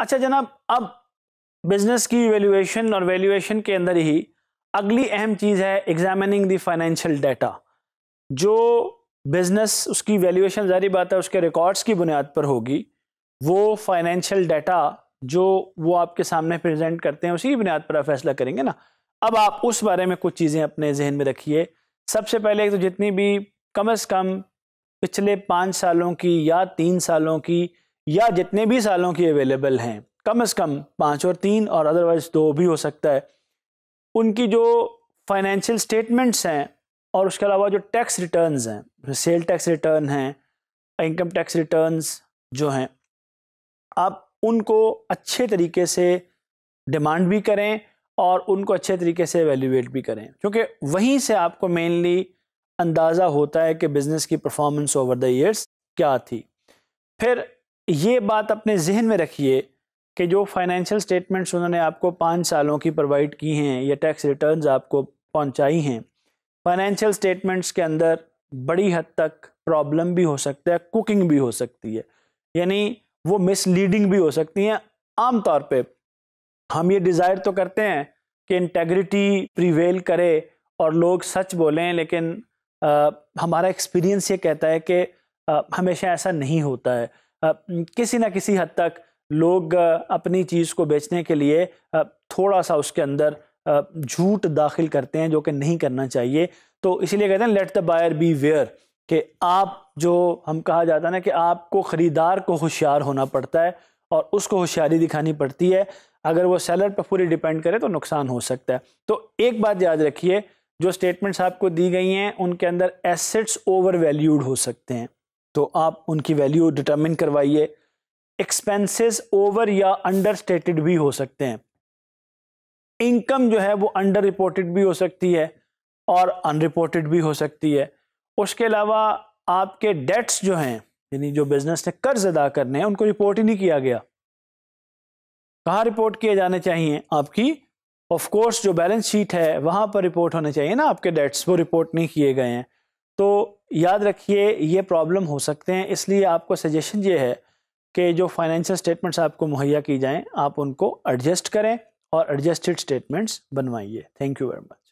अच्छा जनाब अब बिजनेस की वैल्यूएशन और वैल्यूएशन के अंदर ही अगली अहम चीज़ है एग्जामिनिंग द फाइनेंशियल डाटा जो बिजनेस उसकी वैल्यूएशन जारी बात है उसके रिकॉर्ड्स की बुनियाद पर होगी वो फाइनेंशियल डाटा जो वो आपके सामने प्रेजेंट करते हैं उसी की बुनियाद पर आप फैसला करेंगे ना अब आप उस बारे में कुछ चीज़ें अपने जहन में रखिए सबसे पहले तो जितनी भी कम अज़ कम पिछले पाँच सालों की या तीन सालों की या जितने भी सालों की अवेलेबल हैं कम से कम पाँच और तीन और अदरवाइज दो भी हो सकता है उनकी जो फाइनेंशियल स्टेटमेंट्स हैं और उसके अलावा जो टैक्स रिटर्न्स हैं सेल टैक्स रिटर्न हैं इनकम टैक्स रिटर्न्स जो हैं आप उनको अच्छे तरीके से डिमांड भी करें और उनको अच्छे तरीके से एवेल्यूएट भी करें क्योंकि वहीं से आपको मेनली अंदाज़ा होता है कि बिज़नेस की परफॉर्मेंस ओवर द ईयर्स क्या थी फिर ये बात अपने जहन में रखिए कि जो फाइनेंशियल स्टेटमेंट्स उन्होंने आपको पाँच सालों की प्रोवाइड की हैं या टैक्स रिटर्न्स आपको पहुंचाई हैं फाइनेंशियल स्टेटमेंट्स के अंदर बड़ी हद तक प्रॉब्लम भी हो सकता है कुकिंग भी हो सकती है यानी वो मिसलीडिंग भी हो सकती हैं आमतौर पे हम ये डिज़ायर तो करते हैं कि इंटेग्रिटी प्रिवेल करे और लोग सच बोलें लेकिन आ, हमारा एक्सपीरियंस ये कहता है कि हमेशा ऐसा नहीं होता है किसी ना किसी हद तक लोग अपनी चीज़ को बेचने के लिए थोड़ा सा उसके अंदर झूठ दाखिल करते हैं जो कि नहीं करना चाहिए तो इसीलिए कहते हैं let the buyer beware कि आप जो हम कहा जाता है ना कि आपको ख़रीदार को होशियार होना पड़ता है और उसको होशियारी दिखानी पड़ती है अगर वो सेलर पर पूरी डिपेंड करे तो नुकसान हो सकता है तो एक बात याद रखिए जो स्टेटमेंट्स आपको दी गई हैं उनके अंदर एसेट्स ओवर वैल्यूड हो सकते हैं तो आप उनकी वैल्यू डिटर्मिन करवाइए एक्सपेंसेस ओवर या अंडर स्टेटेड भी हो सकते हैं इनकम जो है वो अंडर रिपोर्टेड भी हो सकती है और अनरिपोर्टेड भी हो सकती है उसके अलावा आपके डेट्स जो हैं यानी जो बिजनेस ने कर्ज अदा करने हैं उनको रिपोर्ट ही नहीं किया गया कहाँ रिपोर्ट किए जाने चाहिए आपकी ऑफ कोर्स जो बैलेंस शीट है वहाँ पर रिपोर्ट होने चाहिए ना आपके डेट्स वो रिपोर्ट नहीं किए गए हैं तो याद रखिए ये प्रॉब्लम हो सकते हैं इसलिए आपको सजेशन ये है कि जो फाइनेंशियल स्टेटमेंट्स आपको मुहैया की जाएं आप उनको एडजस्ट करें और एडजस्टेड स्टेटमेंट्स बनवाइए थैंक यू वेरी मच